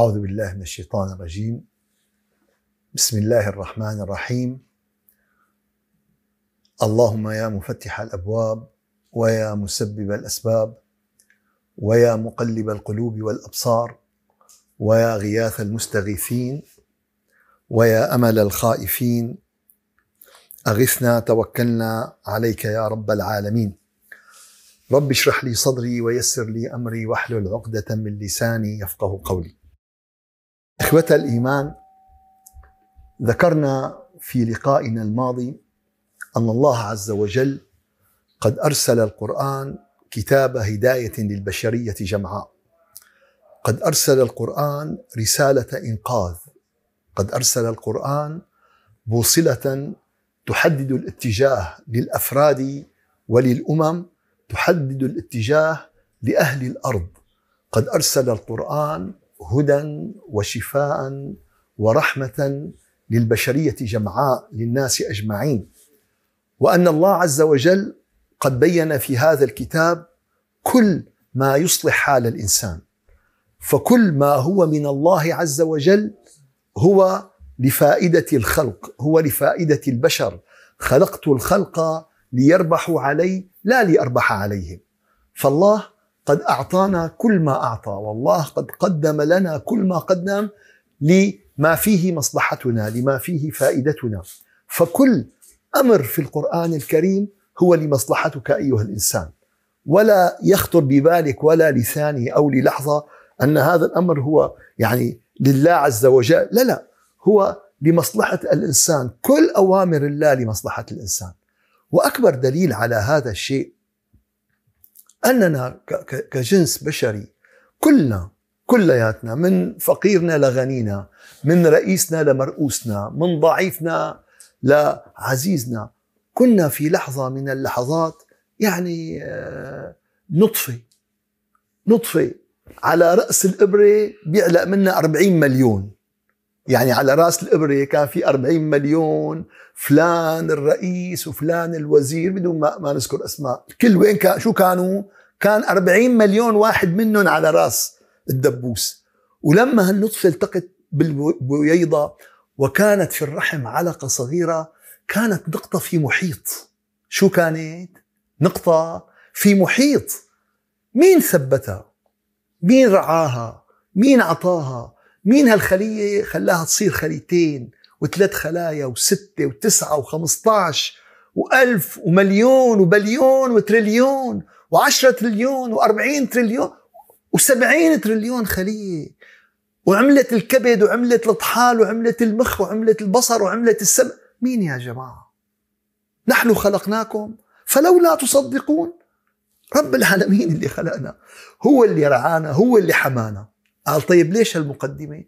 أعوذ بالله من الشيطان الرجيم بسم الله الرحمن الرحيم اللهم يا مفتح الأبواب ويا مسبب الأسباب ويا مقلب القلوب والأبصار ويا غياث المستغيثين ويا أمل الخائفين أغثنا توكلنا عليك يا رب العالمين رب اشرح لي صدري ويسر لي امري واحلل عقدة من لساني يفقه قولي. إخوة الإيمان ذكرنا في لقائنا الماضي أن الله عز وجل قد أرسل القرآن كتاب هداية للبشرية جمعاء قد أرسل القرآن رسالة إنقاذ قد أرسل القرآن بوصلة تحدد الاتجاه للأفراد وللأمم تحدد الاتجاه لأهل الأرض قد أرسل القرآن هدى وشفاء ورحمه للبشريه جمعاء للناس اجمعين وان الله عز وجل قد بين في هذا الكتاب كل ما يصلح حال الانسان فكل ما هو من الله عز وجل هو لفائده الخلق هو لفائده البشر خلقت الخلق ليربحوا علي لا لاربح عليهم فالله قد أعطانا كل ما أعطى والله قد قدم لنا كل ما قدم لما فيه مصلحتنا لما فيه فائدتنا فكل أمر في القرآن الكريم هو لمصلحتك أيها الإنسان ولا يخطر ببالك ولا لثاني أو للحظة أن هذا الأمر هو يعني لله عز وجل لا لا هو لمصلحة الإنسان كل أوامر الله لمصلحة الإنسان وأكبر دليل على هذا الشيء اننا كجنس بشري كلنا كلياتنا من فقيرنا لغنينا من رئيسنا لمرؤوسنا من ضعيفنا لعزيزنا كنا في لحظة من اللحظات يعني نطفة آه، نطفة على رأس الإبرة بيعلق منا 40 مليون يعني على راس الإبرة كان في 40 مليون فلان الرئيس وفلان الوزير بدون ما, ما نذكر أسماء كل وين كان شو كانوا كان 40 مليون واحد منهم على راس الدبوس ولما هالنطفة التقت بالبويضة وكانت في الرحم علقة صغيرة كانت نقطة في محيط شو كانت؟ نقطة في محيط مين ثبتها؟ مين رعاها؟ مين عطاها؟ مين هالخلية خلاها تصير خليتين وثلاث خلايا وستة وتسعة وخمسطعش وألف ومليون وبليون وتريليون وعشرة تريليون وأربعين تريليون وسبعين تريليون خلية وعملت الكبد وعملت الطحال وعملت المخ وعملت البصر وعملت السمع مين يا جماعة نحن خلقناكم فلولا تصدقون رب العالمين اللي خلقنا هو اللي رعانا هو اللي حمانا قال طيب ليش هالمقدمه؟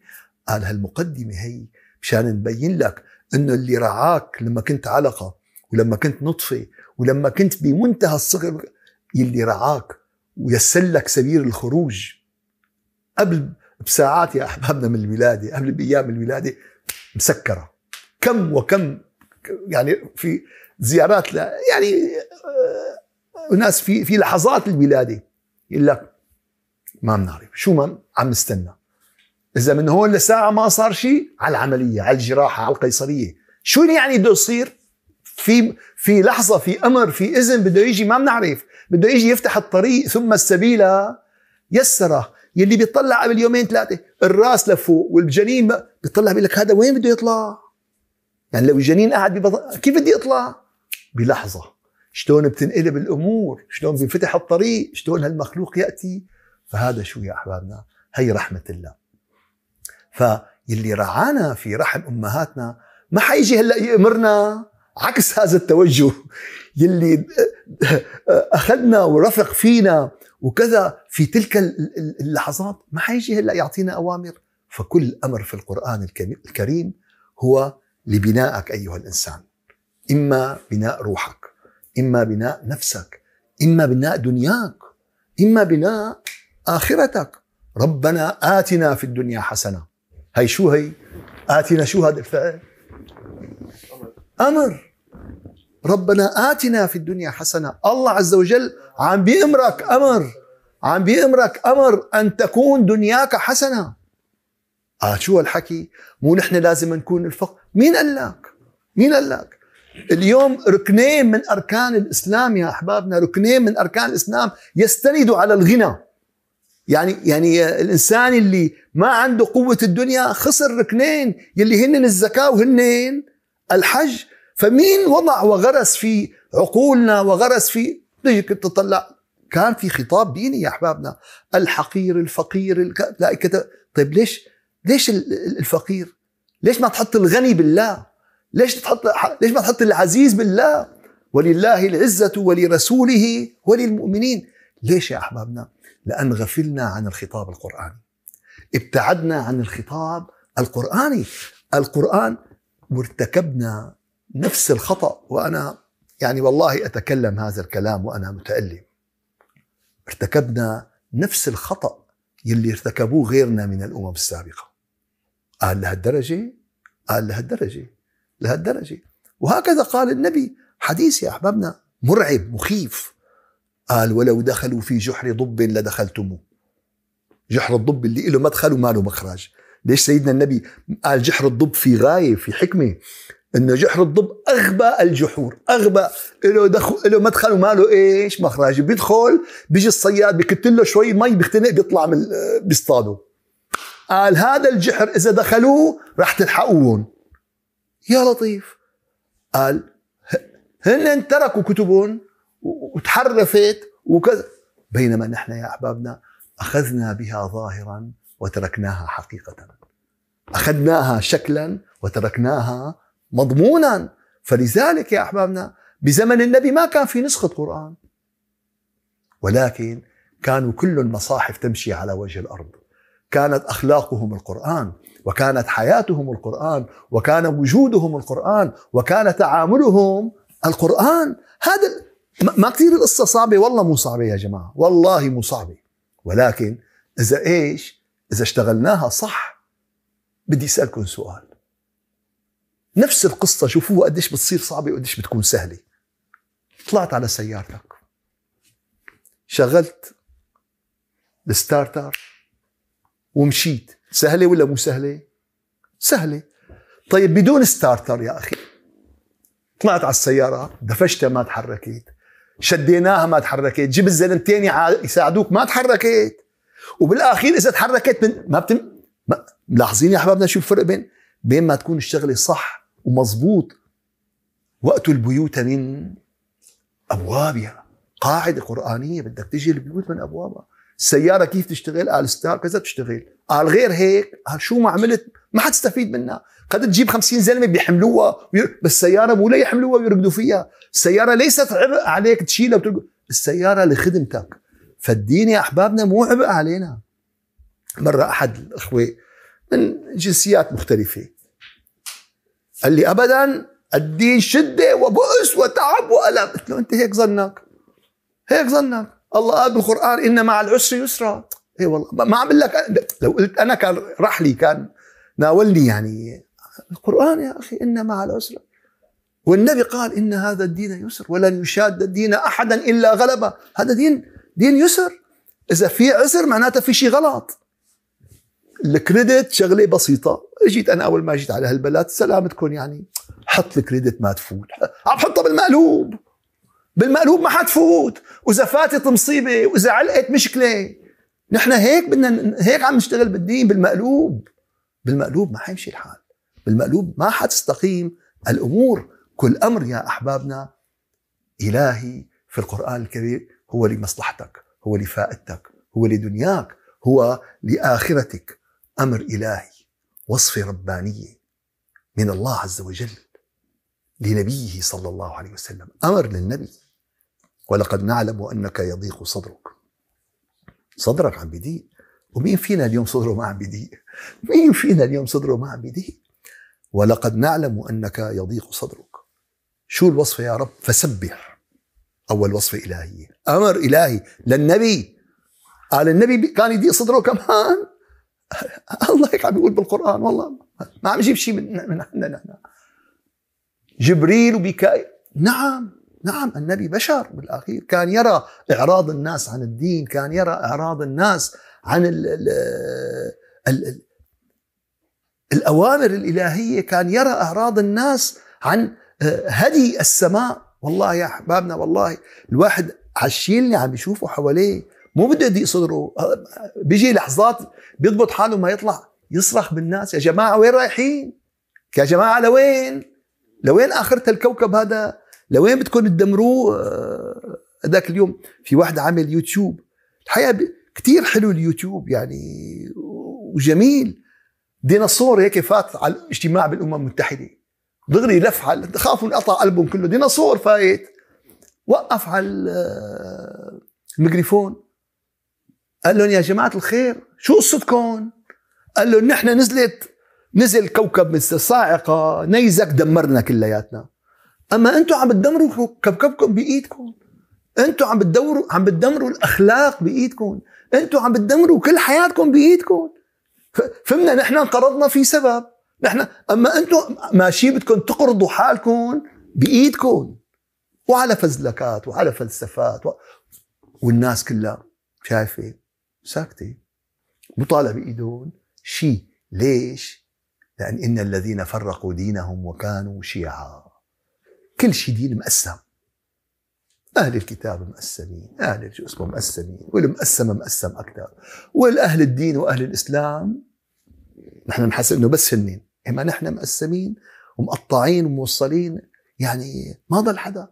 قال هالمقدمه هي مشان نبين لك انه اللي رعاك لما كنت علقه ولما كنت نطفه ولما كنت بمنتهى الصغر يلي رعاك ويسر لك سبيل الخروج قبل بساعات يا احبابنا من الولاده قبل بايام الولاده مسكره كم وكم يعني في زيارات ل يعني آه، ناس في في لحظات الولاده يقول لك ما بنعرف شو ما عم نستنى اذا من هون لساعه ما صار شيء على العمليه على الجراحه على القيصريه شو اللي يعني بده يصير في في لحظه في امر في اذن بده يجي ما بنعرف بده يجي يفتح الطريق ثم السبيل يسره يلي بيطلع قبل يومين ثلاثه الراس لفوق والجنين بيطلع بيقول لك هذا وين بده يطلع يعني لو الجنين قاعد ببطن كيف بدي اطلع بلحظه شلون بتنقلب الامور شلون بينفتح الطريق شلون هالمخلوق ياتي فهذا شو يا احبابنا هي رحمه الله فاللي رعانا في رحم امهاتنا ما حيجي هلا يامرنا عكس هذا التوجه يلي اخذنا ورفق فينا وكذا في تلك اللحظات ما حيجي هلا يعطينا اوامر فكل امر في القران الكريم هو لبنائك ايها الانسان اما بناء روحك اما بناء نفسك اما بناء دنياك اما بناء اخرتك ربنا اتنا في الدنيا حسنه هي شو هي اتنا شو هذا الفعل امر ربنا آتنا في الدنيا حسنة الله عز وجل عم بيأمرك أمر عم بيأمرك أمر أن تكون دنياك حسنة آه شو هالحكي مو نحن لازم نكون الفقر مين قال لك مين قال لك اليوم ركنين من أركان الإسلام يا أحبابنا ركنين من أركان الإسلام يستند على الغنى يعني يعني الانسان اللي ما عنده قوه الدنيا خسر ركنين يلي هن الزكاه وهن الحج فمين وضع وغرس في عقولنا وغرس في تجيك تطلع كان في خطاب ديني يا احبابنا الحقير الفقير الك... لا كتب طيب ليش ليش الفقير ليش ما تحط الغني بالله ليش تحط ليش ما تحط العزيز بالله ولله العزه ولرسوله وللمؤمنين ليش يا احبابنا لأن غفلنا عن الخطاب القرآني ابتعدنا عن الخطاب القرآني القرآن وارتكبنا نفس الخطأ وأنا يعني والله أتكلم هذا الكلام وأنا متألم ارتكبنا نفس الخطأ يلي ارتكبوه غيرنا من الأمم السابقة قال لهالدرجة قال لهالدرجة لهالدرجة وهكذا قال النبي حديث يا أحبابنا مرعب مخيف قال ولو دخلوا في جحر ضب لدخلتموه جحر الضب اللي له مدخل وما له مخرج ليش سيدنا النبي قال جحر الضب في غاية في حكمة انه جحر الضب اغبى الجحور اغبى له دخل له مدخل وما له ايش مخرج بيدخل بيجي الصياد بكت له شوي مي بيختنق بيطلع من بيصطاده قال هذا الجحر اذا دخلوه راح تلحقوهم يا لطيف قال هن تركوا كتبهم وتحرفت وكذا بينما نحن يا احبابنا اخذنا بها ظاهرا وتركناها حقيقه اخذناها شكلا وتركناها مضمونا فلذلك يا احبابنا بزمن النبي ما كان في نسخه قران ولكن كانوا كل المصاحف تمشي على وجه الارض كانت اخلاقهم القران وكانت حياتهم القران وكان وجودهم القران وكان تعاملهم القران هذا ما كثير القصة صعبة والله مو صعبة يا جماعة والله مو صعبة ولكن إذا إيش إذا اشتغلناها صح بدي أسألكم سؤال نفس القصة شوفوها قديش بتصير صعبة وقديش بتكون سهلة طلعت على سيارتك شغلت الستارتر ومشيت سهلة ولا مو سهلة؟ سهلة طيب بدون ستارتر يا أخي طلعت على السيارة دفشتها ما تحركت شديناها ما تحركت جيب الزلم تاني يساعدوك ما تحركت وبالاخير اذا تحركت من ما بتم ما... ملاحظين يا احبابنا شو الفرق بين بين ما تكون الشغله صح ومظبوط وقت البيوت من ابوابها قاعده قرانيه بدك تجي البيوت من ابوابها السياره كيف تشتغل قال ستار كذا بتشتغل قال غير هيك قال شو ما عملت ما حتستفيد منها قد تجيب 50 زلمه بيحملوها بس مو لا يحملوها ويركضوا فيها السياره ليست عبء عليك تشيلها وتركض السياره لخدمتك فالدين يا احبابنا مو عبء علينا مره احد الاخوه من جنسيات مختلفه قال لي ابدا الدين شده وبؤس وتعب والم قلت له انت هيك ظنك هيك ظنك الله قال بالقران ان مع العسر يسرا اي والله ما عم لك لو قلت انا كان رحلي كان ناولني يعني القرآن يا أخي إن مع العسر والنبي قال إن هذا الدين يسر ولن يشاد الدين أحدا إلا غلبه هذا دين دين يسر إذا في عسر معناته في شيء غلط الكريدت شغله بسيطه اجيت انا اول ما جيت على هالبلد سلامتكم يعني حط الكريدت ما تفوت عم حطها بالمقلوب بالمقلوب ما حتفوت واذا فاتت مصيبه واذا علقت مشكله نحن هيك بدنا هيك عم نشتغل بالدين بالمقلوب بالمقلوب ما حيمشي الحال بالمقلوب ما حتستقيم الأمور كل أمر يا أحبابنا إلهي في القرآن الكريم هو لمصلحتك هو لفائدتك هو لدنياك هو لآخرتك أمر إلهي وصفة ربانية من الله عز وجل لنبيه صلى الله عليه وسلم أمر للنبي ولقد نعلم أنك يضيق صدرك صدرك عم بيضيق ومين فينا اليوم صدره ما عم بيضيق مين فينا اليوم صدره ما عم بيضيق ولقد نعلم انك يضيق صدرك شو الوصفه يا رب فسبح اول وصفه الهيه امر الهي للنبي قال النبي كان يضيق صدره كمان الله هيك عم بيقول بالقران والله ما عم يجيب شيء من من عندنا نحن جبريل وبكاء نعم نعم النبي بشر بالاخير كان يرى اعراض الناس عن الدين كان يرى اعراض الناس عن ال ال ال الـ الأوامر الإلهية كان يرى أعراض الناس عن آه، هدي السماء والله يا أحبابنا والله الواحد عشيل اللي عم يشوفه حواليه مو بده يضيق صدره آه، بيجي لحظات بيضبط حاله ما يطلع يصرخ بالناس يا جماعة وين رايحين يا جماعة لوين لوين آخرة الكوكب هذا لوين بدكم تدمروه آه، هذاك اليوم في واحد عامل يوتيوب الحقيقة كتير حلو اليوتيوب يعني وجميل ديناصور هيك فات على الاجتماع بالامم المتحده دغري لف على خافوا انقطع قلبهم كله ديناصور فايت وقف على الميكروفون قال لهم يا جماعه الخير شو قصتكم؟ قال لهم نحن نزلت نزل كوكب مثل صاعقه نيزك دمرنا كلياتنا اما انتم عم بتدمروا كوكبكم بايدكم انتم عم بتدوروا عم بتدمروا الاخلاق بايدكم انتو عم بتدمروا كل حياتكم بايدكم فهمنا نحن انقرضنا في سبب نحن اما انتم ماشي بدكم تقرضوا حالكم بايدكم وعلى فزلكات وعلى فلسفات و... والناس كلها شايفه ساكته مطالبه بايدهم شيء ليش؟ لان ان الذين فرقوا دينهم وكانوا شيعا كل شيء دين مقسم أهل الكتاب مقسمين أهل شو اسمه مقسمين والمقسم مقسم أكثر والأهل الدين وأهل الإسلام نحن بنحس إنه بس هنين إما نحن مقسمين ومقطعين وموصلين يعني ما ضل حدا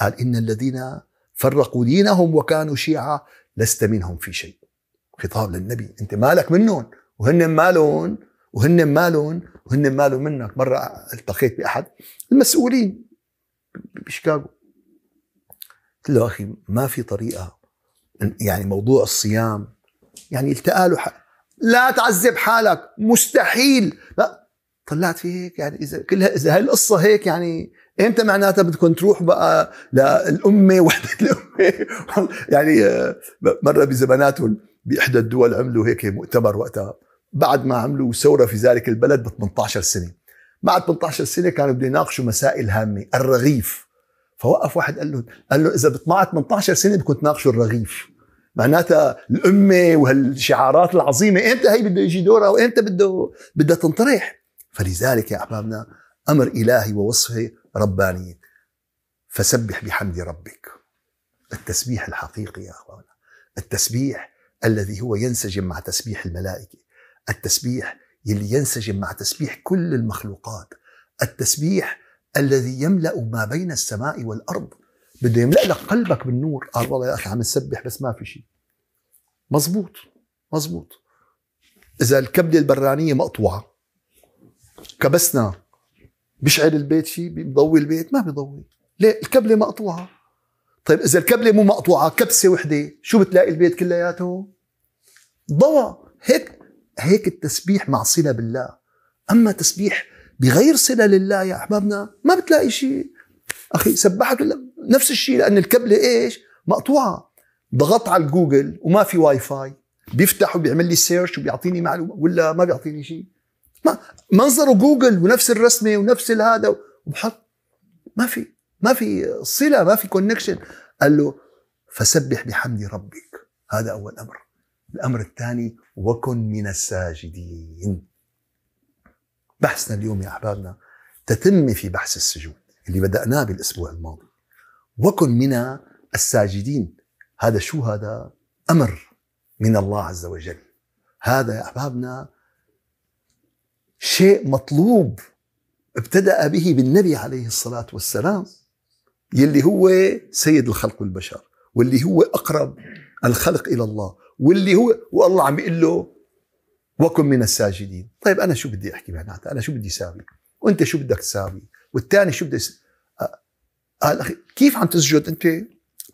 قال إن الذين فرقوا دينهم وكانوا شيعة لست منهم في شيء خطاب للنبي أنت مالك منهم وهن مالهم وهن مالهم وهن مالهم منك مرة التقيت بأحد المسؤولين بشيكاغو قلت له اخي ما في طريقه يعني موضوع الصيام يعني التقى له لا تعذب حالك مستحيل لا طلعت فيه هيك يعني اذا كلها اذا هاي القصه هيك يعني امتى معناتها بدكم تروح بقى للامه وحده الامه يعني آه، مره بزماناتهم باحدى الدول عملوا هيك مؤتمر وقتها بعد ما عملوا ثوره في ذلك البلد ب 18 سنه بعد 18 سنه كانوا بده يناقشوا مسائل هامه الرغيف فوقف واحد قال له قال له اذا 12 18 سنه بدكم تناقشوا الرغيف معناتها الامه وهالشعارات العظيمه انت هي بده يجي دورها وامتى بده بدها تنطرح فلذلك يا احبابنا امر الهي ووصفه ربانيه فسبح بحمد ربك التسبيح الحقيقي يا اخوانا التسبيح الذي هو ينسجم مع تسبيح الملائكه التسبيح يلي ينسجم مع تسبيح كل المخلوقات التسبيح الذي يملا ما بين السماء والارض بده يملا لك قلبك بالنور قال والله يا اخي عم نسبح بس ما في شيء مزبوط مزبوط اذا الكبله البرانيه مقطوعه كبسنا بيشعل البيت شيء بيضوي البيت ما بيضوي ليه الكبله مقطوعه طيب اذا الكبله مو مقطوعه كبسه وحده شو بتلاقي البيت كلياته ضوى هيك هيك التسبيح مع صله بالله اما تسبيح بغير صلة لله يا أحبابنا ما بتلاقي شيء أخي سبحت ولا نفس الشيء لأن الكبلة إيش مقطوعة ضغط على الجوجل وما في واي فاي بيفتح وبيعمل لي سيرش وبيعطيني معلومة ولا ما بيعطيني شيء ما منظره جوجل ونفس الرسمة ونفس الهذا وبحط ما في ما في صلة ما في كونكشن قال له فسبح بحمد ربك هذا أول أمر الأمر الثاني وكن من الساجدين بحثنا اليوم يا أحبابنا تتم في بحث السجود اللي بدأناه بالأسبوع الماضي وكن من الساجدين هذا شو هذا أمر من الله عز وجل هذا يا أحبابنا شيء مطلوب ابتدأ به بالنبي عليه الصلاة والسلام يلي هو سيد الخلق والبشر واللي هو أقرب الخلق إلى الله واللي هو والله عم يقول له وكن من الساجدين طيب أنا شو بدي أحكي معناتها أنا شو بدي ساوي وأنت شو بدك تساوي والثاني شو بدي آه، قال أخي كيف عم تسجد أنت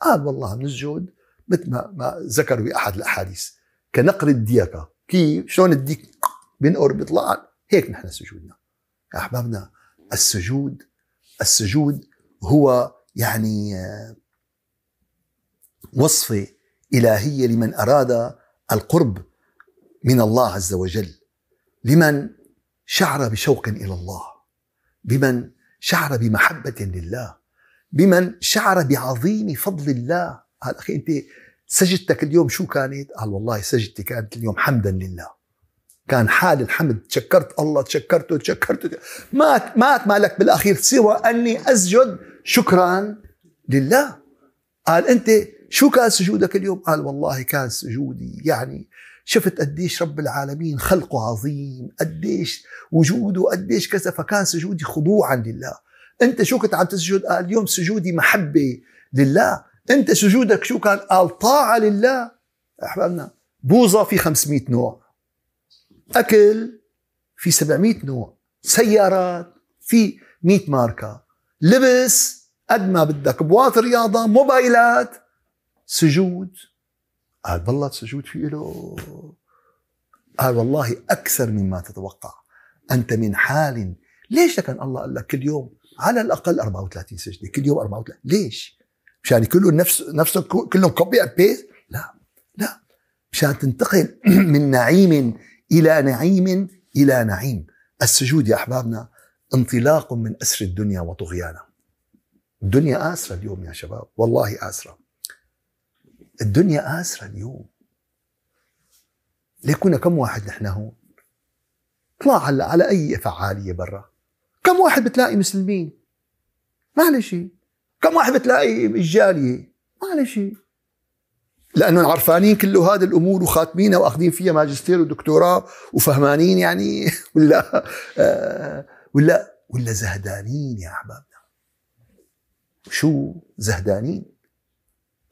قال والله نسجد مثل ما, ما ذكر بأحد الأحاديث كنقر الديكة كيف شلون الديك بينقر بيطلع هيك نحن سجودنا يا أحبابنا السجود السجود هو يعني آه، وصفة إلهية لمن أراد القرب من الله عز وجل لمن شعر بشوق الى الله بمن شعر بمحبه لله بمن شعر بعظيم فضل الله قال اخي انت سجدتك اليوم شو كانت؟ قال والله سجدتي كانت اليوم حمدا لله كان حال الحمد تشكرت الله تشكرته تشكرته مات مات مالك بالاخير سوى اني اسجد شكرا لله قال انت شو كان سجودك اليوم؟ قال والله كان سجودي يعني شفت قديش رب العالمين خلقه عظيم قديش وجوده قديش كذا فكان سجودي خضوعا لله انت شو كنت عم تسجد قال اليوم سجودي محبه لله انت سجودك شو كان قال طاعه لله احبابنا بوظه في 500 نوع اكل في 700 نوع سيارات في 100 ماركه لبس قد ما بدك بواط رياضه موبايلات سجود قال بالله تسجود في له قال والله أكثر مما تتوقع أنت من حال ليش كان الله قال لك كل يوم على الأقل 34 سجدة كل يوم 34 ليش؟ مشان يعني كله نفس نفسه كلهم كوبي اند بيست لا لا مشان تنتقل من نعيم إلى نعيم إلى نعيم السجود يا أحبابنا انطلاق من أسر الدنيا وطغيانها الدنيا آسرة اليوم يا شباب والله آسرة الدنيا آسرة اليوم ليكون كم واحد نحن هون اطلع هلا على أي فعالية برا كم واحد بتلاقي مسلمين ما عليه شيء كم واحد بتلاقي الجالية ما عليه شيء لأنهم عرفانين كل هذه الأمور وخاتمينها وأخذين فيها ماجستير ودكتوراه وفهمانين يعني ولا آه، ولا ولا زهدانين يا أحبابنا شو زهدانين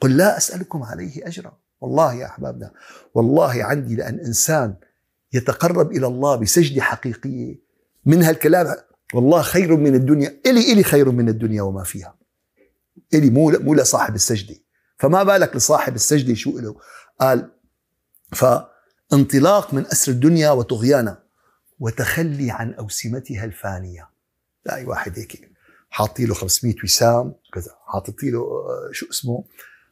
قل لا أسألكم عليه أجرا والله يا أحبابنا والله عندي لأن إنسان يتقرب إلى الله بسجدة حقيقية من هالكلام والله خير من الدنيا إلي إلي خير من الدنيا وما فيها إلي مو مو لصاحب السجدة فما بالك لصاحب السجدة شو له قال فانطلاق من أسر الدنيا وطغيانها وتخلي عن أوسمتها الفانية لا أي واحد هيك حاطي له 500 وسام كذا حاطط له آه، شو اسمه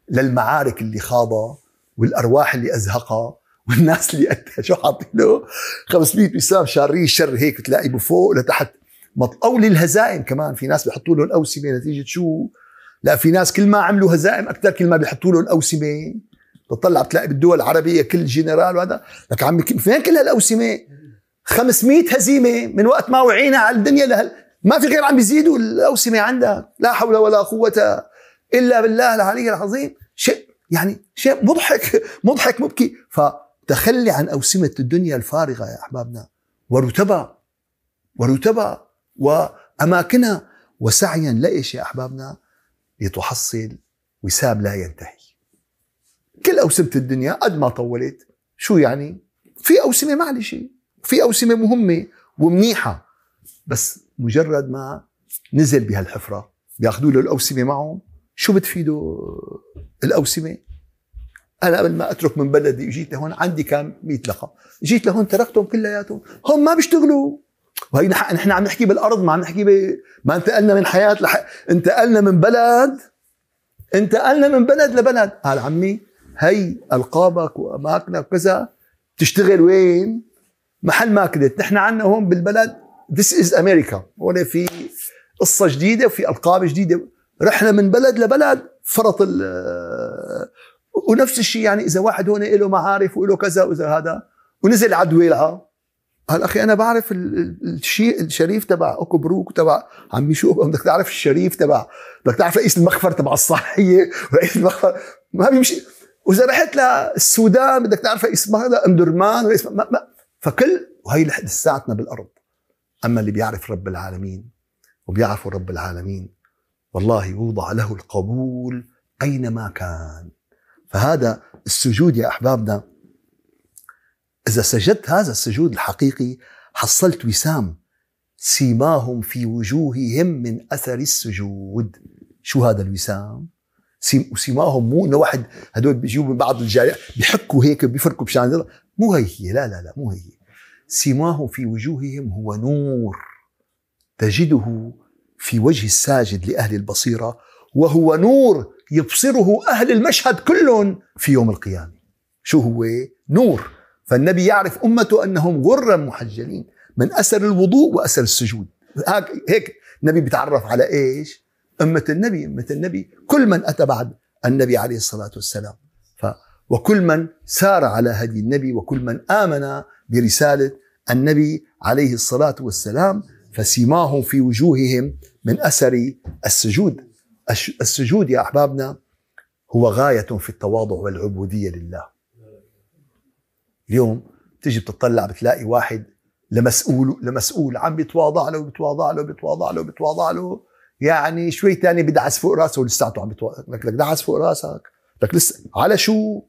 للمعارك اللي خاضها والارواح اللي ازهقها والناس اللي شو حاطين له 500 وسام شاريه الشر هيك تلاقي بفوق لتحت او للهزائم كمان في ناس بيحطوا لهم اوسمه نتيجه شو لا في ناس كل ما عملوا هزائم اكثر كل ما بيحطوا لهم اوسمه بتطلع بتلاقي بالدول العربيه كل جنرال وهذا لك عمي فين كل هالاوسمه 500 هزيمه من وقت ما وعينا على الدنيا لهل ما في غير عم بيزيدوا الاوسمه عندك لا حول ولا قوه الا بالله العلي العظيم شيء يعني شيء مضحك مضحك مبكي فتخلي عن اوسمه الدنيا الفارغه يا احبابنا ورتبها ورتبها واماكنها وسعيا لايش يا احبابنا؟ لتحصل وساب لا ينتهي. كل اوسمه الدنيا قد ما طولت شو يعني؟ في اوسمه معلش في اوسمه مهمه ومنيحه بس مجرد ما نزل بهالحفره بياخذوا له الاوسمه معهم شو بتفيده الاوسمه؟ انا قبل ما اترك من بلدي وجيت لهون عندي كان 100 لقب، جيت لهون تركتهم كلياتهم، هم ما بيشتغلوا وهي نحن عم نحكي بالارض ما عم نحكي ب... ما انتقلنا من حياه لح... انتقلنا من بلد انتقلنا من بلد لبلد، قال عمي هي القابك واماكنك وكذا تشتغل وين؟ محل ما كنت، نحن عندنا هون بالبلد ذس از امريكا، هون في قصه جديده وفي القاب جديده رحله من بلد لبلد فرط ونفس الشيء يعني اذا واحد هون له معارف وله كذا واذا هذا ونزل على دويلعه قال اخي انا بعرف الشيء الشريف تبع اوكو بروك تبع عمي شو بدك تعرف الشريف تبع بدك تعرف رئيس المخفر تبع الصحيه رئيس المخفر ما بيمشي واذا رحت للسودان بدك تعرف رئيس هذا ام درمان رئيس ما ما فكل وهي لحد ساعتنا بالارض اما اللي بيعرف رب العالمين وبيعرفوا رب العالمين والله يوضع له القبول أينما كان فهذا السجود يا أحبابنا إذا سجدت هذا السجود الحقيقي حصلت وسام سيماهم في وجوههم من أثر السجود شو هذا الوسام؟ سيماهم مو انه واحد هدول بيجيبوا من بعض الجارية بيحكوا هيك بيفركوا بشان مو هي هي لا لا لا مو هي سيماهم في وجوههم هو نور تجده في وجه الساجد لأهل البصيرة وهو نور يبصره أهل المشهد كلهم في يوم القيامة شو هو؟ نور فالنبي يعرف أمته أنهم غرا محجلين من أثر الوضوء وأثر السجود هيك, هيك النبي بيتعرف على إيش؟ أمة النبي أمة النبي كل من أتى بعد النبي عليه الصلاة والسلام ف وكل من سار على هدي النبي وكل من آمن برسالة النبي عليه الصلاة والسلام فسيماهم في وجوههم من اثر السجود السجود يا احبابنا هو غايه في التواضع والعبوديه لله اليوم تيجي بتطلع بتلاقي واحد لمسؤول لمسؤول عم بيتواضع له بيتواضع له بيتواضع له بيتواضع له يعني شوي ثاني بدعس فوق راسه ولساته عم بيتواضع لك لك دعس فوق راسك لك لسه على شو؟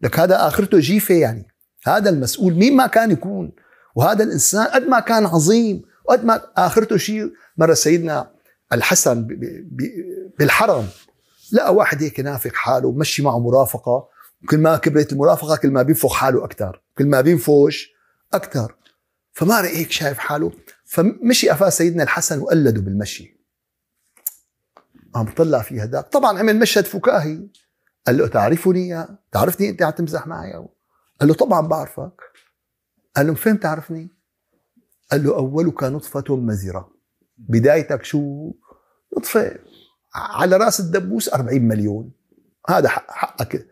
لك هذا اخرته جيفه يعني هذا المسؤول مين ما كان يكون وهذا الانسان قد ما كان عظيم وقد ما اخرته شيء مره سيدنا الحسن بالحرم لقى واحد هيك نافق حاله ومشي معه مرافقه وكل ما كبرت المرافقه كل ما بينفخ حاله اكثر كل ما بينفوش اكثر فما هيك شايف حاله فمشي قفاه سيدنا الحسن وقلده بالمشي عم طلع في هداك طبعا عمل مشهد فكاهي قال له تعرفني يا تعرفني انت عم تمزح معي قال له طبعا بعرفك قال له فين تعرفني قال له أولك نطفة مزرة بدايتك شو نطفة على راس الدبوس 40 مليون هذا حقك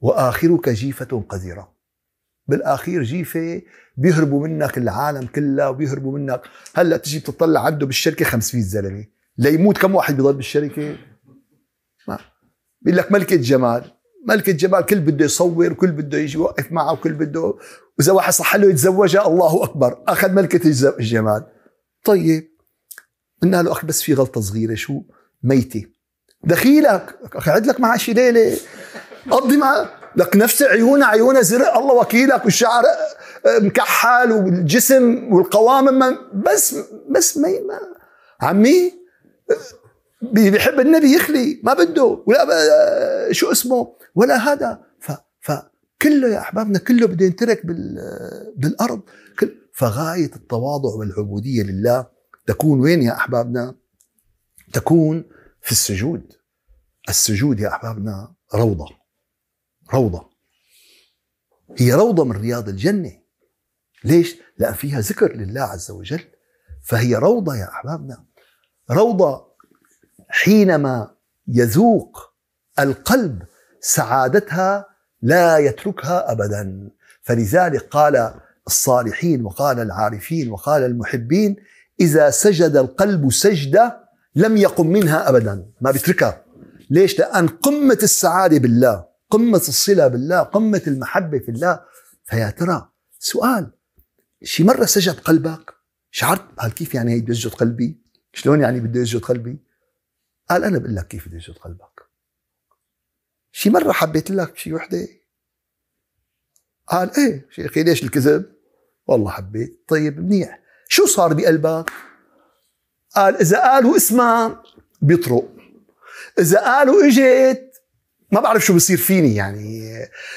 وآخرك جيفة قذرة بالاخير جيفه بيهربوا منك العالم كلها وبيهربوا منك هلا تجي بتطلع عنده بالشركه 500 زلمه ليموت كم واحد بيضل بالشركه ما بيقول لك ملكه جمال ملك الجمال كل بده يصور وكل بده يجي يوقف معه وكل بده واذا واحد صح له يتزوجها الله اكبر اخذ ملكه الجمال طيب قلنا له اخي بس في غلطه صغيره شو ميته دخيلك اخي عد لك مع شي ليله قضي مع لك نفس عيونها عيونها زرق الله وكيلك والشعر آه، مكحل والجسم والقوام بس بس ما عمي آه، بيحب النبي يخلي ما بده ولا آه، شو اسمه ولا هذا ف فكله يا احبابنا كله بده ينترك بالارض فغايه التواضع والعبوديه لله تكون وين يا احبابنا؟ تكون في السجود السجود يا احبابنا روضه روضه هي روضه من رياض الجنه ليش؟ لان فيها ذكر لله عز وجل فهي روضه يا احبابنا روضه حينما يذوق القلب سعادتها لا يتركها ابدا فلذلك قال الصالحين وقال العارفين وقال المحبين اذا سجد القلب سجده لم يقم منها ابدا ما بيتركها ليش لان قمه السعاده بالله قمه الصله بالله قمه المحبه في الله فيا ترى سؤال شي مره سجد قلبك شعرت قال كيف يعني هي بده يسجد قلبي شلون يعني بده يسجد قلبي قال انا بقول لك كيف بده يسجد قلبك شي مره حبيت لك شي وحده قال ايه شيخي ليش الكذب والله حبيت طيب منيح شو صار بقلبك قال اذا قالوا اسمها بيطرق اذا قالوا اجت ما بعرف شو بصير فيني يعني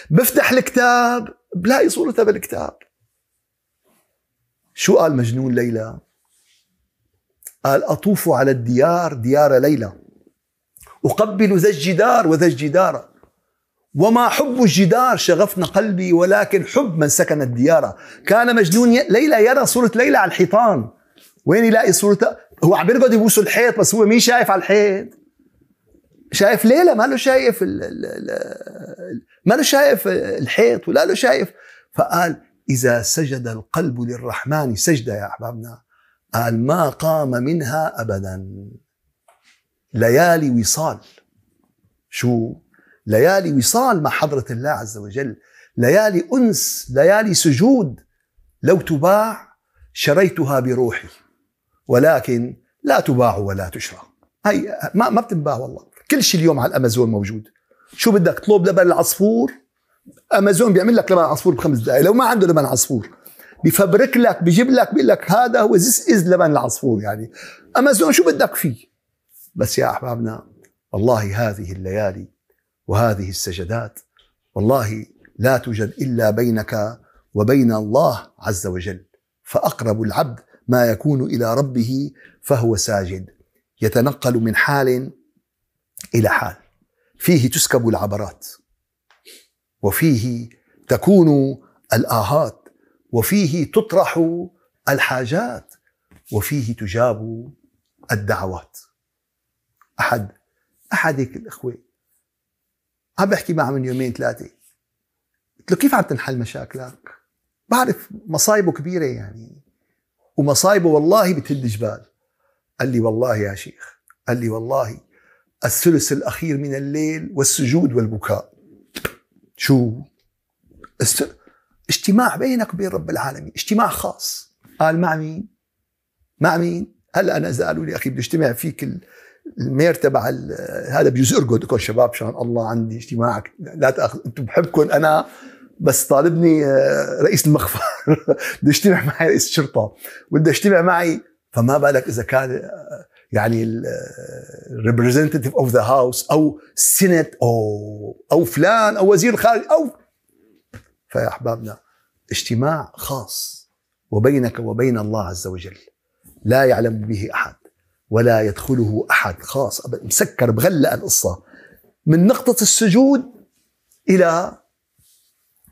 بفتح الكتاب بلاقي صورتها بالكتاب شو قال مجنون ليلى قال اطوف على الديار ديار ليلى أقبل ذا الجدار وذا الجدار وما حب الجدار شغفنا قلبي ولكن حب من سكن الديارة كان مجنون ليلى يرى صورة ليلى على الحيطان وين يلاقي صورتها هو عم يرقد يبوس الحيط بس هو مين شايف على الحيط شايف ليلى ما له شايف ال ال ال ما له شايف الحيط ولا له شايف فقال إذا سجد القلب للرحمن سجدة يا أحبابنا قال ما قام منها أبدا ليالي وصال شو ليالي وصال مع حضرة الله عز وجل ليالي أنس ليالي سجود لو تباع شريتها بروحي ولكن لا تباع ولا تشرى هي ما ما بتنباع والله كل شيء اليوم على الامازون موجود شو بدك تطلب لبن العصفور امازون بيعمل لك لبن عصفور بخمس دقائق لو ما عنده لبن عصفور بفبرك لك بجيب لك بيقول لك هذا هو ذس از لبن العصفور يعني امازون شو بدك فيه بس يا احبابنا والله هذه الليالي وهذه السجدات والله لا توجد الا بينك وبين الله عز وجل فاقرب العبد ما يكون الى ربه فهو ساجد يتنقل من حال الى حال فيه تسكب العبرات وفيه تكون الاهات وفيه تطرح الحاجات وفيه تجاب الدعوات احد احد هيك الاخوه عم بحكي معه من يومين ثلاثه قلت له كيف عم تنحل مشاكلك؟ بعرف مصايبه كبيره يعني ومصايبه والله بتهد جبال قال لي والله يا شيخ قال لي والله الثلث الاخير من الليل والسجود والبكاء شو است... اجتماع بينك وبين رب العالمين اجتماع خاص قال مع مين مع مين هلا انا اذا قالوا لي اخي بدي اجتمع فيك ال... المير تبع هذا بجوز ارقد كل شباب شان الله عندي اجتماع لا تاخذ انتم بحبكم انا بس طالبني آه، رئيس المخفر بده يجتمع معي رئيس الشرطه بدي يجتمع معي فما بالك اذا كان آه، يعني الريبريزنتيف اوف ذا هاوس او سينت او او فلان او وزير الخارجيه او فيا احبابنا اجتماع خاص وبينك وبين الله عز وجل لا يعلم به احد ولا يدخله أحد خاص مسكر بغلق القصة من نقطة السجود إلى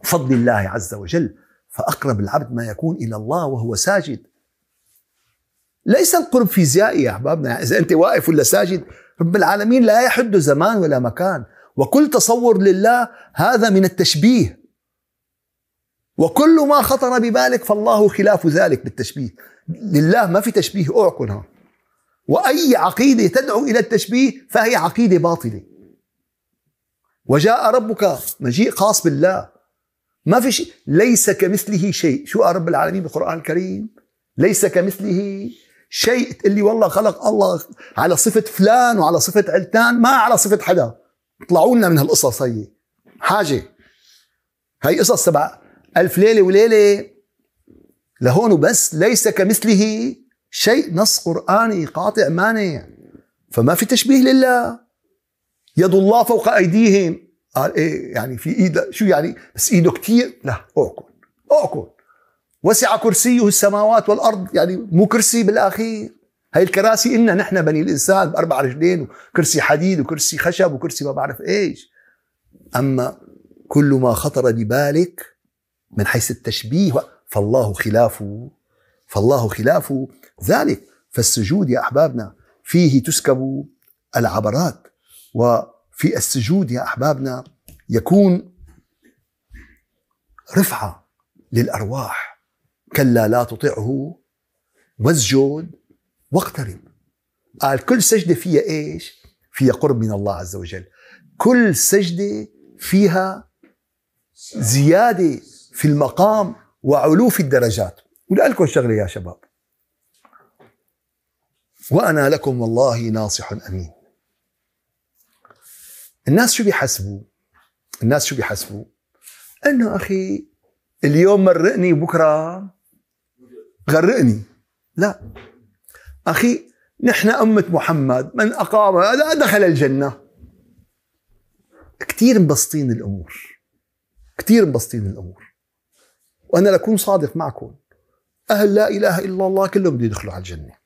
فضل الله عز وجل فأقرب العبد ما يكون إلى الله وهو ساجد ليس القرب فيزيائي يا أحبابنا إذا أنت واقف ولا ساجد رب العالمين لا يحد زمان ولا مكان وكل تصور لله هذا من التشبيه وكل ما خطر ببالك فالله خلاف ذلك بالتشبيه لله ما في تشبيه أعقل واي عقيده تدعو الى التشبيه فهي عقيده باطله وجاء ربك مجيء خاص بالله ما في شيء ليس كمثله شيء شو قال رب العالمين بالقران الكريم ليس كمثله شيء تقول لي والله خلق الله على صفه فلان وعلى صفه علتان ما على صفه حدا اطلعوا لنا من هالقصص هي حاجه هي قصص تبع الف ليله وليله لهون وبس ليس كمثله شيء نص قرآني قاطع مانع فما في تشبيه لله يد الله فوق أيديهم قال إيه يعني في إيد شو يعني بس إيده كتير لا أعكل أعكل وسع كرسيه السماوات والأرض يعني مو كرسي بالأخير هاي الكراسي إلنا نحن بني الإنسان بأربع رجلين وكرسي حديد وكرسي خشب وكرسي ما بعرف إيش أما كل ما خطر ببالك من حيث التشبيه فالله خلافه فالله خلافه ذلك فالسجود يا أحبابنا فيه تسكب العبرات وفي السجود يا أحبابنا يكون رفعة للأرواح كلا لا تطعه واسجد واقترب قال كل سجدة فيها إيش فيها قرب من الله عز وجل كل سجدة فيها زيادة في المقام وعلو في الدرجات ولألكم شغلة يا شباب وأنا لكم والله ناصح أمين الناس شو بيحسبوا الناس شو بيحسبوا انه اخي اليوم مرقني بكره غرقني لا اخي نحن امه محمد من اقام هذا دخل الجنه كثير مبسطين الامور كثير مبسطين الامور وانا لكون صادق معكم اهل لا اله الا الله كلهم بده يدخلوا على الجنه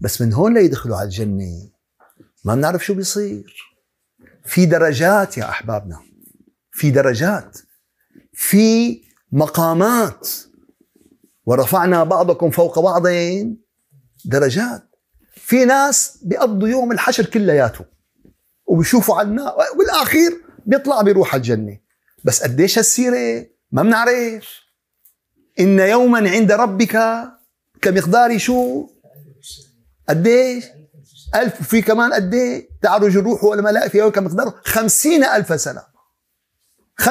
بس من هون ليدخلوا على الجنة ما بنعرف شو بيصير في درجات يا أحبابنا في درجات في مقامات ورفعنا بعضكم فوق بعض درجات في ناس بيقضوا يوم الحشر كلياته وبيشوفوا عنا والاخير بيطلع بيروح على الجنه بس قديش هالسيره ما بنعرف ان يوما عند ربك كمقدار شو قديش ألف 1000 وفي كمان قد ايه؟ تعرج الروح والملائكه في يوم خمسين ألف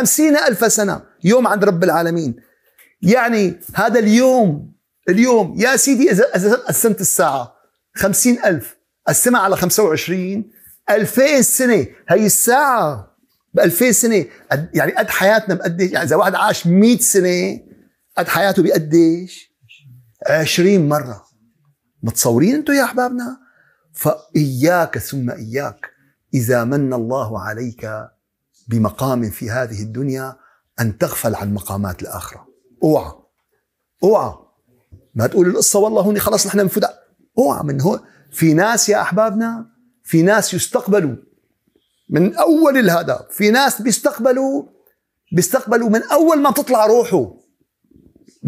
سنه ألف سنه يوم عند رب العالمين يعني هذا اليوم اليوم يا سيدي اذا قسمت الساعه 50000 قسمها على 25 2000 سنه هي الساعه ب 2000 سنه يعني قد حياتنا بقديش يعني اذا واحد عاش 100 سنه قد حياته بقديش؟ 20 مره متصورين انتم يا احبابنا فاياك ثم اياك اذا من الله عليك بمقام في هذه الدنيا ان تغفل عن مقامات الاخره اوعى اوعى ما تقول القصه والله هون خلاص نحن بنفوت اوعى من هون في ناس يا احبابنا في ناس يستقبلوا من اول الهدف في ناس بيستقبلوا بيستقبلوا من اول ما تطلع روحه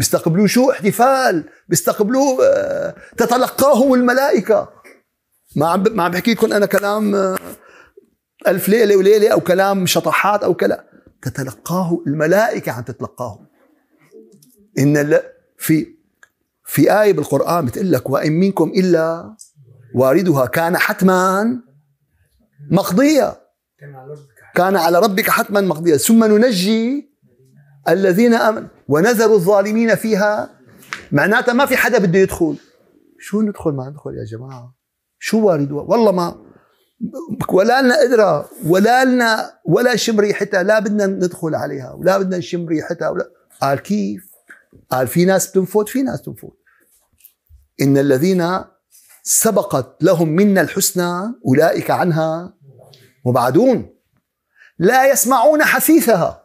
بيستقبلوه شو احتفال بيستقبلوه آه، تتلقاهم الملائكة ما عم ما عم بحكي لكم أنا كلام آه، ألف ليلة وليلة أو كلام شطحات أو كلام تتلقاه الملائكة عم تتلقاه إن في في آية بالقرآن بتقول لك وإن منكم إلا واردها كان حتما مقضية كان على ربك حتما مقضية ثم ننجي الذين امنوا ونذروا الظالمين فيها معناتها ما في حدا بده يدخل شو ندخل ما ندخل يا جماعه شو وارد والله ما ولا لنا قدره ولا لنا ولا شم ريحتها لا بدنا ندخل عليها ولا بدنا نشم ريحتها ولا قال كيف؟ قال في ناس بتنفوت في ناس بتنفوت ان الذين سبقت لهم منا الحسنى اولئك عنها مبعدون لا يسمعون حثيثها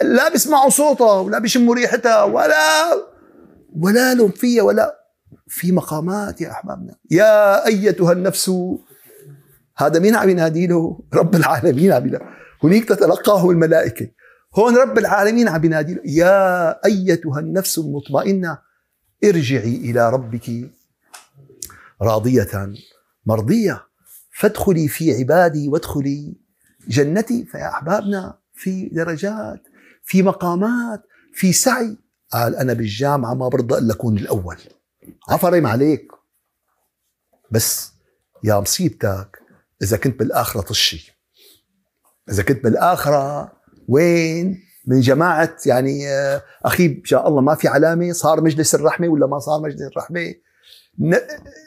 لا بيسمعوا صوتها ولا بيشموا ريحتها ولا ولا لهم فيها ولا في مقامات يا احبابنا يا ايتها النفس هذا مين عم ينادي له؟ رب العالمين عم هنيك تتلقاه الملائكه هون رب العالمين عم ينادي يا ايتها النفس المطمئنه ارجعي الى ربك راضيه مرضيه فادخلي في عبادي وادخلي جنتي فيا احبابنا في درجات في مقامات في سعي قال انا بالجامعه ما برضى الا اكون الاول عفرم عليك بس يا مصيبتك اذا كنت بالاخره طشي اذا كنت بالاخره وين من جماعه يعني آه، اخي ان شاء الله ما في علامه صار مجلس الرحمه ولا ما صار مجلس الرحمه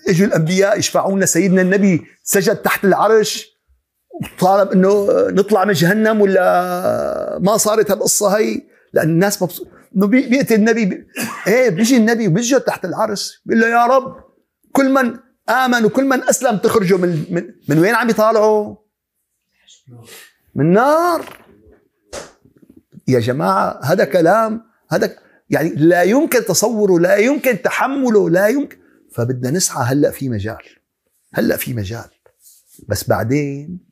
اجوا الانبياء يشفعون سيدنا النبي سجد تحت العرش وطالب انه نطلع من جهنم ولا ما صارت هالقصه هي لان الناس مبسوط انه بياتي النبي بي... ايه بيجي النبي وبيسجد تحت العرس بيقول له يا رب كل من امن وكل من اسلم تخرجه من من, من وين عم يطالعوا؟ من نار يا جماعه هذا كلام هذا يعني لا يمكن تصوره لا يمكن تحمله لا يمكن فبدنا نسعى هلا في مجال هلا في مجال بس بعدين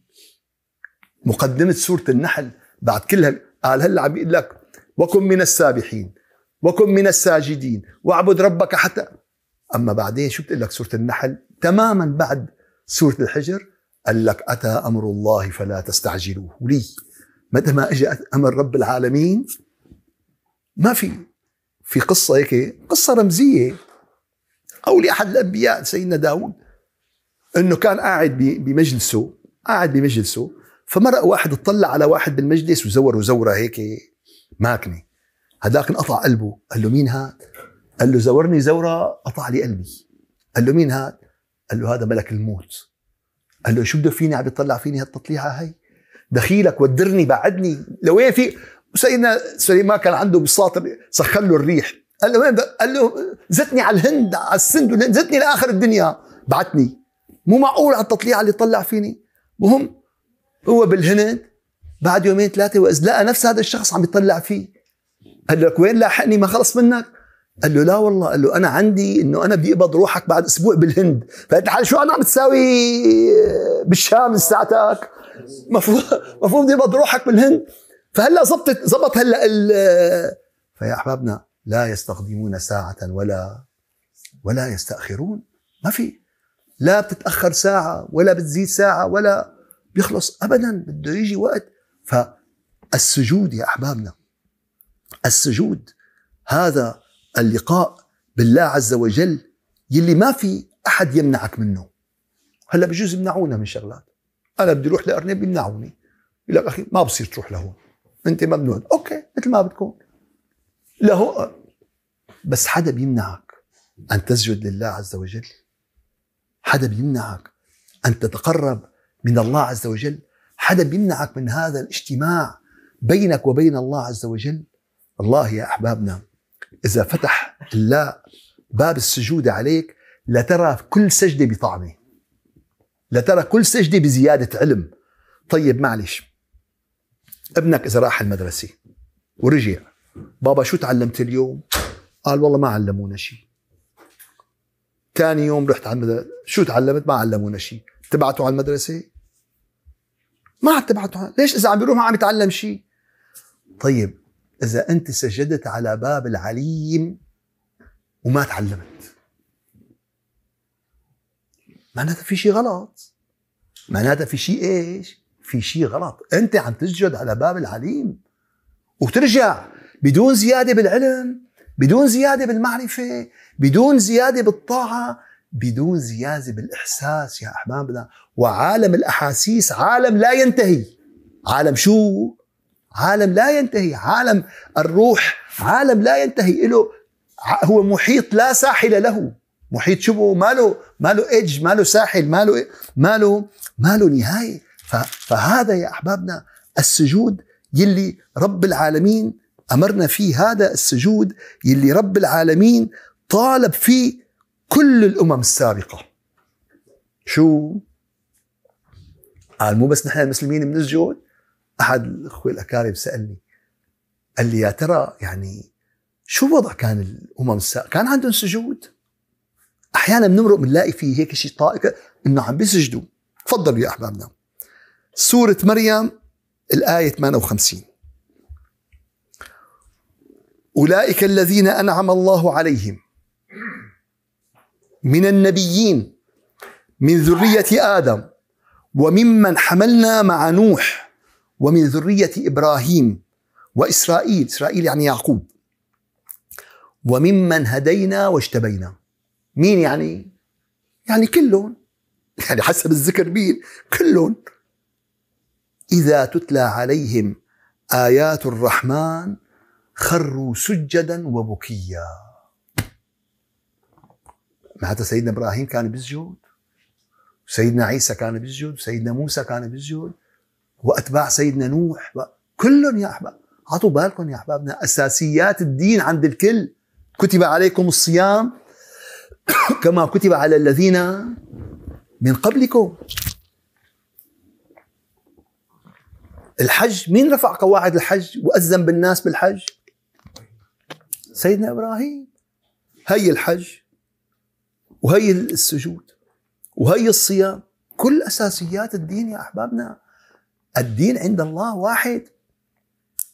مقدمه سوره النحل بعد كلها قال هلا عم بيقول لك وكن من السابحين وكن من الساجدين واعبد ربك حتى اما بعدين شو بتقول لك سوره النحل تماما بعد سوره الحجر قال لك اتى امر الله فلا تستعجلوه لي متى ما اجى امر رب العالمين ما في في قصه هيك قصه رمزيه او لاحد الانبياء سيدنا داود انه كان قاعد بمجلسه قاعد بمجلسه فمرق واحد اطلع على واحد بالمجلس وزور وزوره هيك ماكنه هذاك انقطع قلبه قال له مين هاد؟ قال له زورني زوره قطع لي قلبي قال له مين هاد؟ قال له هذا ملك الموت قال له شو بده فيني عم يطلع فيني هالتطليعه هي دخيلك ودرني بعدني لوين في سيدنا سليمان كان عنده بساط سخن له الريح قال له وين قال له زتني على الهند على السند زتني لاخر الدنيا بعتني مو معقول على التطليعه اللي طلع فيني مهم هو بالهند بعد يومين ثلاثه واذ لقى نفس هذا الشخص عم بيطلع فيه قال لك وين لاحقني ما خلص منك قال له لا والله قال له انا عندي انه انا بيقبض روحك بعد اسبوع بالهند فأنت حال شو انا عم تساوي بالشام لساعتك مفروض مفروض يقبض روحك بالهند فهلا زبطت زبط هلا ال فيا احبابنا لا يستقدمون ساعه ولا ولا يستاخرون ما في لا بتتاخر ساعه ولا بتزيد ساعه ولا بيخلص ابدا بده يجي وقت فالسجود يا احبابنا السجود هذا اللقاء بالله عز وجل يلي ما في احد يمنعك منه هلا بجوز يمنعونا من شغلات انا بدي اروح لارنب بيمنعوني يقول لك اخي ما بصير تروح لهون انت ممنوع اوكي مثل ما بدكم لهون بس حدا بيمنعك ان تسجد لله عز وجل حدا بيمنعك ان تتقرب من الله عز وجل حدا بيمنعك من هذا الاجتماع بينك وبين الله عز وجل الله يا أحبابنا إذا فتح الله باب السجود عليك لترى كل سجدة بطعمه لترى كل سجدة بزيادة علم طيب معلش ابنك إذا راح المدرسة ورجع بابا شو تعلمت اليوم قال والله ما علمونا شيء ثاني يوم رحت على المدرسة شو تعلمت ما علمونا شيء تبعته على المدرسة ما عاد تبعته ليش اذا عم بيروح ما عم يتعلم شيء طيب اذا انت سجدت على باب العليم وما تعلمت معناتها في شيء غلط معناتها في شيء ايش في شيء غلط انت عم تسجد على باب العليم وترجع بدون زياده بالعلم بدون زياده بالمعرفه بدون زياده بالطاعه بدون زيازة بالإحساس يا أحبابنا وعالم الأحاسيس عالم لا ينتهي عالم شو؟ عالم لا ينتهي عالم الروح عالم لا ينتهي له هو محيط لا ساحل له محيط شبه ما له ما له ايدج ما له ساحل ما له ما له ما له نهايه فهذا يا احبابنا السجود يلي رب العالمين امرنا فيه هذا السجود يلي رب العالمين طالب فيه كل الامم السابقه شو قال مو بس نحن المسلمين بنسجد احد الاخوه الاكارم سالني قال لي يا ترى يعني شو وضع كان الامم السابقه كان عندهم سجود احيانا بنمرق بنلاقي في هيك شيء طائق انه عم بيسجدوا تفضلوا يا احبابنا سوره مريم الايه 58 اولئك الذين انعم الله عليهم من النبيين من ذرية آدم وممن حملنا مع نوح ومن ذرية إبراهيم وإسرائيل إسرائيل يعني يعقوب وممن هدينا واجتبينا مين يعني؟ يعني كلهم يعني حسب الذكر مين؟ كلهم إذا تتلى عليهم آيات الرحمن خروا سجدا وبكيا معناتها سيدنا ابراهيم كان بسجود وسيدنا عيسى كان بسجود وسيدنا موسى كان بسجود واتباع سيدنا نوح كلهم يا احباب عطوا بالكم يا احبابنا اساسيات الدين عند الكل كتب عليكم الصيام كما كتب على الذين من قبلكم الحج مين رفع قواعد الحج وأذن بالناس بالحج سيدنا إبراهيم هي الحج وهي السجود وهي الصيام كل أساسيات الدين يا أحبابنا الدين عند الله واحد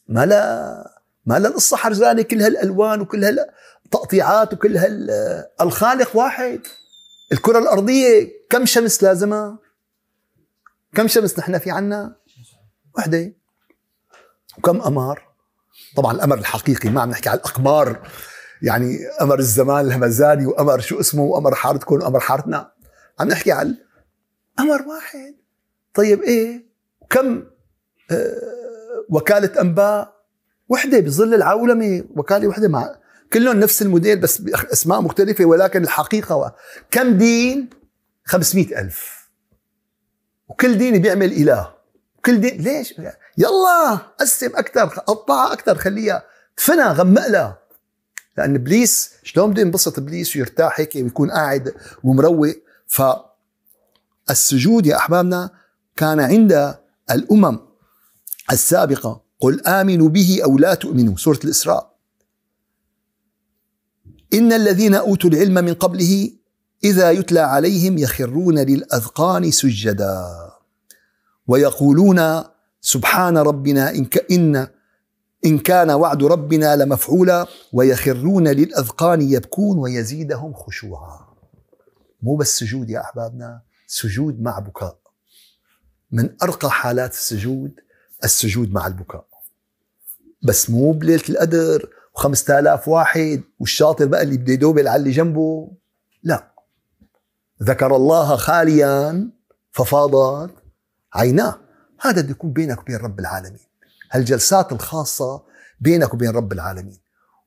ما لا ما لا القصة حرزانة كل هالألوان وكل هالتقطيعات وكل هال الخالق واحد الكرة الأرضية كم شمس لازمها كم شمس نحن في عنا وحدة وكم قمر طبعا القمر الحقيقي ما عم نحكي على الأقمار يعني امر الزمان الهمزاني وامر شو اسمه وامر حارتكم وامر حارتنا عم نحكي عن امر واحد طيب ايه وكم آه، وكاله انباء وحده بظل العولمه وكاله وحده مع كلهم نفس الموديل بس باسماء مختلفه ولكن الحقيقه و... كم دين 500 ألف وكل دين بيعمل إله وكل دين ليش يلا قسم أكثر قطعها أكثر خليها تفنى غمق لها لان ابليس شلون بده ينبسط ابليس ويرتاح هيك ويكون قاعد ومروق ف السجود يا احبابنا كان عند الامم السابقه قل امنوا به او لا تؤمنوا سوره الاسراء ان الذين اوتوا العلم من قبله اذا يتلى عليهم يخرون للاذقان سجدا ويقولون سبحان ربنا ان إن إن كان وعد ربنا لمفعولا ويخرون للأذقان يبكون ويزيدهم خشوعا مو بس سجود يا أحبابنا سجود مع بكاء من أرقى حالات السجود السجود مع البكاء بس مو بليلة القدر وخمسة آلاف واحد والشاطر بقى اللي بده يدوبل على اللي جنبه لا ذكر الله خاليا ففاضت عيناه هذا بده يكون بينك وبين رب العالمين هالجلسات الخاصة بينك وبين رب العالمين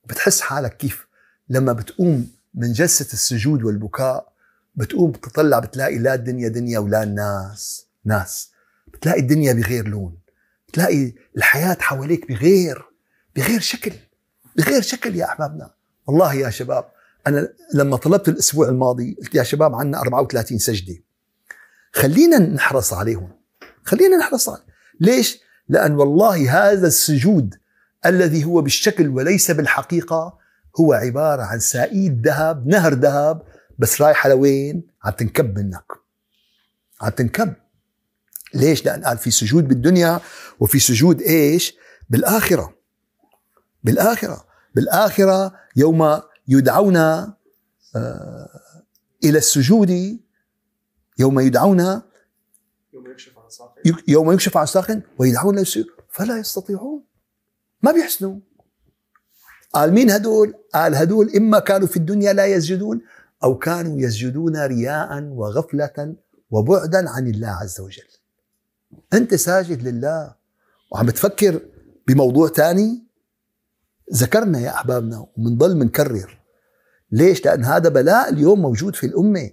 وبتحس حالك كيف لما بتقوم من جلسة السجود والبكاء بتقوم بتطلع بتلاقي لا الدنيا دنيا ولا الناس ناس بتلاقي الدنيا بغير لون بتلاقي الحياة حواليك بغير بغير شكل بغير شكل يا أحبابنا والله يا شباب أنا لما طلبت الأسبوع الماضي قلت يا شباب عندنا 34 سجدة خلينا نحرص عليهم خلينا نحرص عليهم ليش؟ لأن والله هذا السجود الذي هو بالشكل وليس بالحقيقة هو عبارة عن سائد ذهب نهر ذهب بس رايحة لوين عم تنكب منك عم تنكب ليش لأن قال في سجود بالدنيا وفي سجود إيش بالآخرة بالآخرة بالآخرة يوم يدعون آه، إلى السجود يوم يدعون يوم يكشف عن ساق ويدعون ليسير فلا يستطيعون ما بيحسنوا قال مين هدول قال هدول إما كانوا في الدنيا لا يسجدون أو كانوا يسجدون رياء وغفلة وبعدا عن الله عز وجل أنت ساجد لله وعم تفكر بموضوع تاني ذكرنا يا أحبابنا وبنضل بنكرر ليش؟ لأن هذا بلاء اليوم موجود في الأمة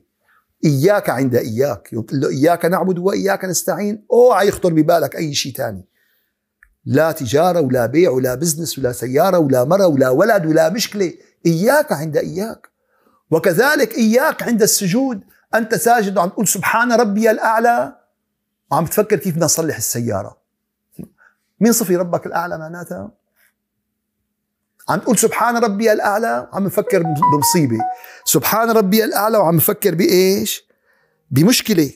إياك عند إياك يقول له إياك نعبد وإياك نستعين أوعى يخطر ببالك أي شيء ثاني لا تجارة ولا بيع ولا بزنس ولا سيارة ولا مرة ولا ولد ولا مشكلة إياك عند إياك وكذلك إياك عند السجود أنت ساجد وعم تقول سبحان ربي الأعلى وعم تفكر كيف بدنا نصلح السيارة مين صفي ربك الأعلى معناتها عم تقول سبحان ربي الاعلى وعم نفكر بمصيبه سبحان ربي الاعلى وعم نفكر بايش بمشكله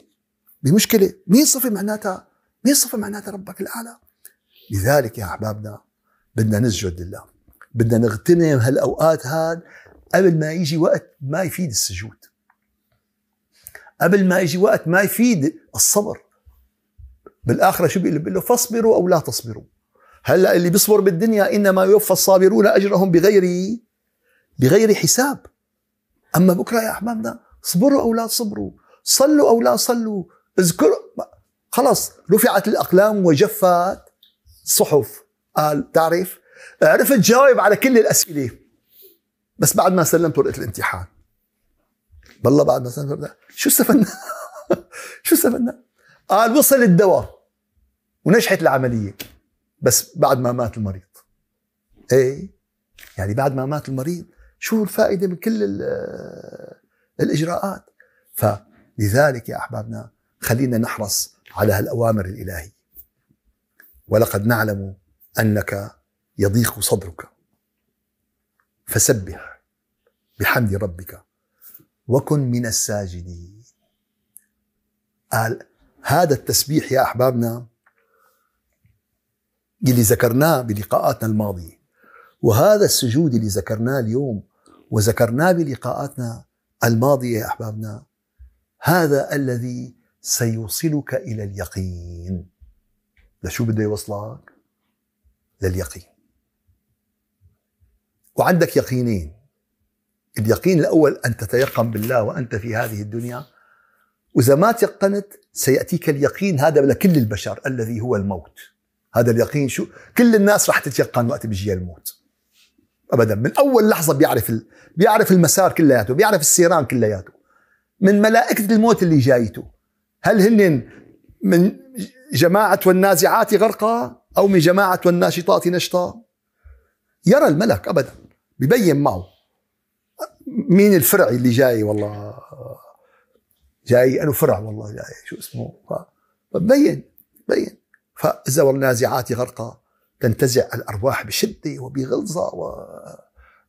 بمشكله مين صفي معناتها مين صفي معناتها ربك الاعلى لذلك يا احبابنا بدنا نسجد لله بدنا نغتنم هالاوقات هاد قبل ما يجي وقت ما يفيد السجود قبل ما يجي وقت ما يفيد الصبر بالاخره شو بيقول له فاصبروا او لا تصبروا هلا اللي بيصبر بالدنيا انما يوفى الصابرون اجرهم بغير بغير حساب اما بكره يا احبابنا صبروا او لا صبروا صلوا او لا صلوا اذكروا خلص رفعت الاقلام وجفت الصحف قال تعرف عرفت جاوب على كل الاسئله بس بعد ما سلمت ورقه الامتحان بالله بعد ما سلمت ورقه شو استفدنا؟ شو استفدنا؟ قال وصل الدواء ونجحت العمليه بس بعد ما مات المريض ايه يعني بعد ما مات المريض شو الفائدة من كل الإجراءات فلذلك يا أحبابنا خلينا نحرص على هالأوامر الإلهية ولقد نعلم أنك يضيق صدرك فسبح بحمد ربك وكن من الساجدين قال هذا التسبيح يا أحبابنا اللي ذكرناه بلقاءاتنا الماضيه وهذا السجود اللي ذكرناه اليوم وذكرناه بلقاءاتنا الماضيه يا احبابنا هذا الذي سيوصلك الى اليقين لشو بده يوصلك لليقين وعندك يقينين اليقين الاول ان تتيقن بالله وانت في هذه الدنيا واذا ما تيقنت سياتيك اليقين هذا لكل البشر الذي هو الموت هذا اليقين شو كل الناس راح تتيقن وقت بيجي الموت ابدا من اول لحظه بيعرف ال... بيعرف المسار كلياته بيعرف السيران كلياته من ملائكه الموت اللي جايته هل هن من جماعه والنازعات غرقا او من جماعه والناشطات نشطا يرى الملك ابدا ببين معه مين الفرعي اللي جاي والله جاي انه فرع والله جاي شو اسمه فبين بين فزوى النازعات غرقا تنتزع الأرواح بشدة وبغلظة و...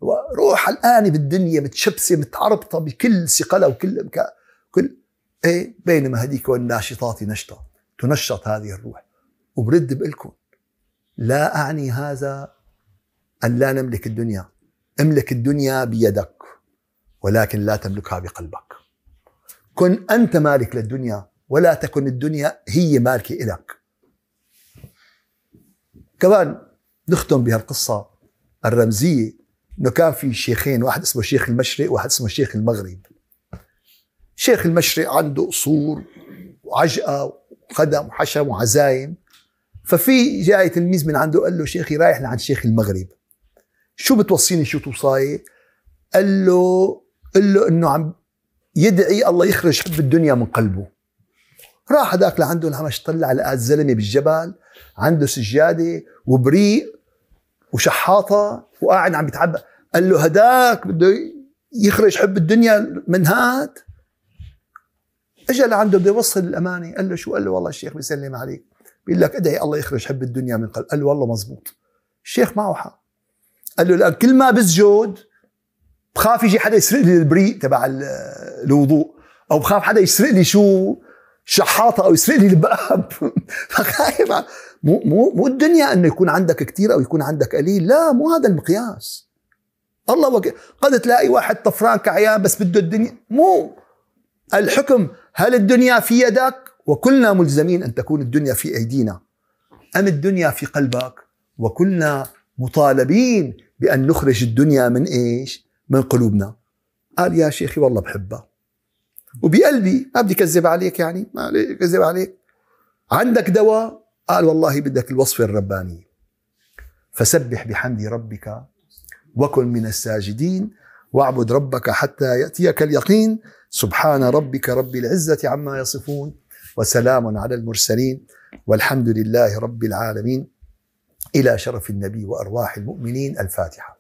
وروح الآن بالدنيا متشبسة متعربطة بكل ثقلها وكل امكان كل ايه بينما هذيك والناشطات نشطة تنشط هذه الروح وبرد بقلكم لا أعني هذا أن لا نملك الدنيا املك الدنيا بيدك ولكن لا تملكها بقلبك كن أنت مالك للدنيا ولا تكن الدنيا هي مالكة إلك كمان نختم بهالقصة الرمزية انه كان في شيخين واحد اسمه شيخ المشرق وواحد اسمه شيخ المغرب شيخ المشرق عنده قصور وعجقة وخدم وحشم وعزايم ففي جاي تلميذ من عنده قال له شيخي رايح لعند شيخ المغرب شو بتوصيني شو توصاي قال له قال له انه عم يدعي الله يخرج حب الدنيا من قلبه راح هذاك لعنده الهمش طلع لقى الزلمه بالجبل عنده سجاده وبريق وشحاطه وقاعد عم بيتعبى قال له هداك بده يخرج حب الدنيا من هاد اجى لعنده بده يوصل الامانه قال له شو قال له والله الشيخ بيسلم عليك بيقول لك ادعي الله يخرج حب الدنيا من قلب قال له والله مزبوط الشيخ معه حق قال له لان كل ما بسجد بخاف يجي حدا يسرق لي البريق تبع الوضوء او بخاف حدا يسرق لي شو شحاطه او يسرق لي الباب فخايف مو مو مو الدنيا انه يكون عندك كثير او يكون عندك قليل لا مو هذا المقياس الله وك... قد تلاقي واحد طفران كعيان بس بده الدنيا مو الحكم هل الدنيا في يدك وكلنا ملزمين ان تكون الدنيا في ايدينا ام الدنيا في قلبك وكلنا مطالبين بان نخرج الدنيا من ايش من قلوبنا قال يا شيخي والله بحبها وبقلبي ما بدي كذب عليك يعني ما كذب عليك عندك دواء قال والله بدك الوصفة الربانية فسبح بحمد ربك وكن من الساجدين واعبد ربك حتى يأتيك اليقين سبحان ربك رب العزة عما يصفون وسلام على المرسلين والحمد لله رب العالمين إلى شرف النبي وأرواح المؤمنين الفاتحة